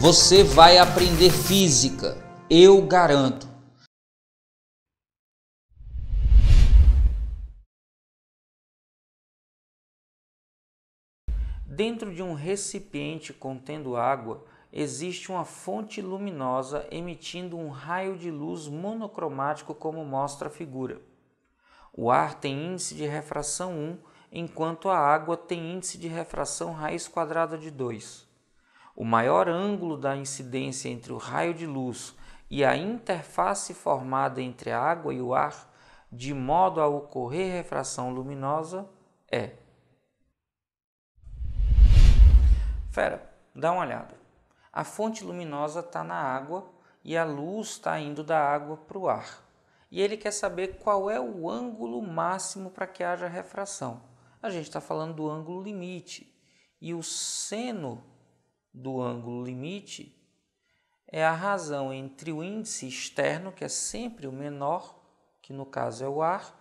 Você vai aprender física, eu garanto. Dentro de um recipiente contendo água, existe uma fonte luminosa emitindo um raio de luz monocromático, como mostra a figura. O ar tem índice de refração 1, enquanto a água tem índice de refração raiz quadrada de 2. O maior ângulo da incidência entre o raio de luz e a interface formada entre a água e o ar, de modo a ocorrer refração luminosa, é. Fera, dá uma olhada. A fonte luminosa está na água e a luz está indo da água para o ar. E ele quer saber qual é o ângulo máximo para que haja refração. A gente está falando do ângulo limite. E o seno do ângulo limite é a razão entre o índice externo, que é sempre o menor, que no caso é o ar,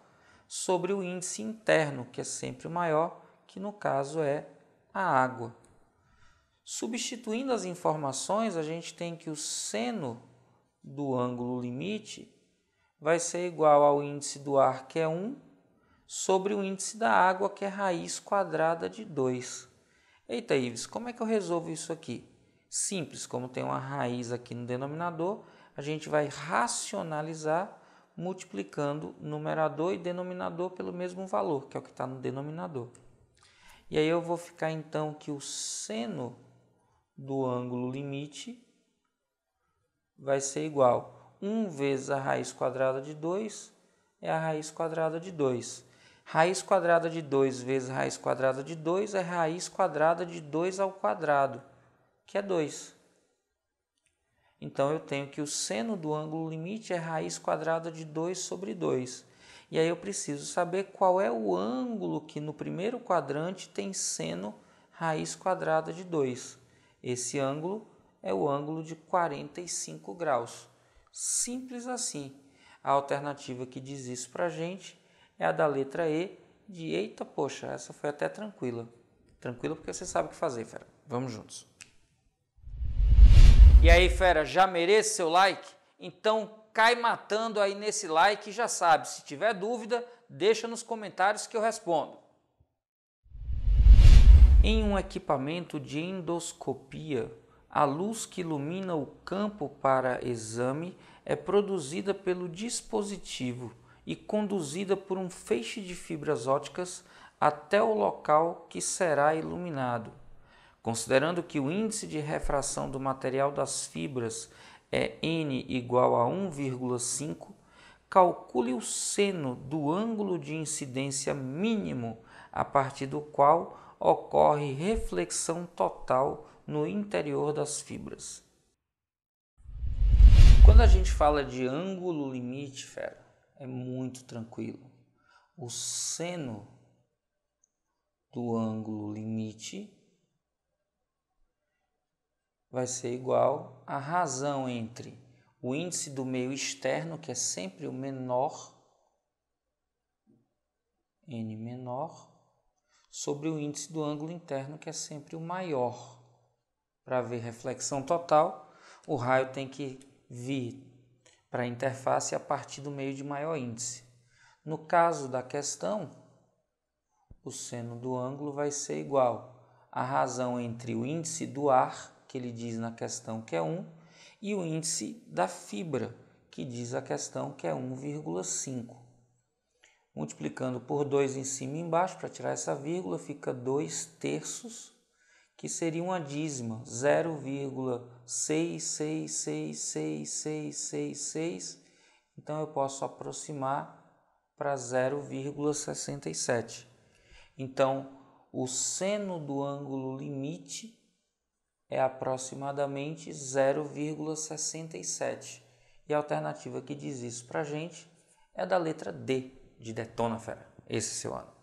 sobre o índice interno, que é sempre o maior, que no caso é a água. Substituindo as informações, a gente tem que o seno do ângulo limite vai ser igual ao índice do ar, que é 1, sobre o índice da água, que é raiz quadrada de 2. Eita, Ives, como é que eu resolvo isso aqui? Simples, como tem uma raiz aqui no denominador, a gente vai racionalizar multiplicando numerador e denominador pelo mesmo valor, que é o que está no denominador. E aí eu vou ficar então que o seno do ângulo limite vai ser igual 1 vezes a raiz quadrada de 2 é a raiz quadrada de 2. Raiz quadrada de 2 vezes raiz quadrada de 2 é raiz quadrada de 2 ao quadrado, que é 2. Então, eu tenho que o seno do ângulo limite é raiz quadrada de 2 sobre 2. E aí eu preciso saber qual é o ângulo que no primeiro quadrante tem seno raiz quadrada de 2. Esse ângulo é o ângulo de 45 graus. Simples assim. A alternativa que diz isso para a gente é a da letra E, de eita, poxa, essa foi até tranquila. Tranquila porque você sabe o que fazer, fera. Vamos juntos. E aí, fera, já merece seu like? Então cai matando aí nesse like e já sabe, se tiver dúvida, deixa nos comentários que eu respondo. Em um equipamento de endoscopia, a luz que ilumina o campo para exame é produzida pelo dispositivo e conduzida por um feixe de fibras óticas até o local que será iluminado. Considerando que o índice de refração do material das fibras é n igual a 1,5, calcule o seno do ângulo de incidência mínimo a partir do qual ocorre reflexão total no interior das fibras. Quando a gente fala de ângulo limite, fera, é muito tranquilo. O seno do ângulo limite vai ser igual à razão entre o índice do meio externo, que é sempre o menor, n menor, sobre o índice do ângulo interno, que é sempre o maior. Para ver reflexão total, o raio tem que vir para a interface a partir do meio de maior índice. No caso da questão, o seno do ângulo vai ser igual à razão entre o índice do ar, que ele diz na questão que é 1, e o índice da fibra, que diz a questão que é 1,5. Multiplicando por 2 em cima e embaixo, para tirar essa vírgula, fica 2 terços, que seria uma dízima, 0,5 6, 6, 6, 6, 6, 6, 6. Então eu posso aproximar para 0,67. Então o seno do ângulo limite é aproximadamente 0,67. E a alternativa que diz isso para a gente é da letra D de Detona Fera, esse é seu ano.